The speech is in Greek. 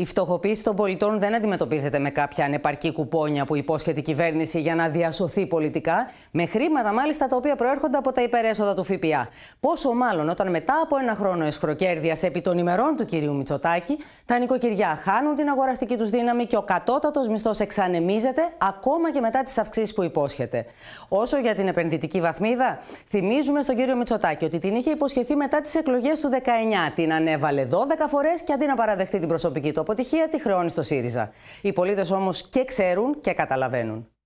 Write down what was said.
Η φτωχοποίηση των πολιτών δεν αντιμετωπίζεται με κάποια ανεπαρκή κουπόνια που υπόσχεται η κυβέρνηση για να διασωθεί πολιτικά, με χρήματα μάλιστα τα οποία προέρχονται από τα υπερέσοδα του ΦΠΑ. Πόσο μάλλον όταν μετά από ένα χρόνο εσχροκέρδεια επί των ημερών του κυρίου Μητσοτάκη, τα νοικοκυριά χάνουν την αγοραστική τους δύναμη και ο κατώτατος μισθός εξανεμίζεται ακόμα και μετά τις αυξήσεις που υπόσχεται. Όσο για την επενδυτική βαθμίδα, θυμίζουμε στον κύριο Μητσοτάκη ότι την είχε υποσχεθεί μετά τις εκλογές του 19. Την ανέβαλε 12 φορές και αντί να παραδεχτεί την προσωπική του αποτυχία τη χρεώνει στο ΣΥΡΙΖΑ. Οι πολίτες όμως και ξέρουν και καταλαβαίνουν.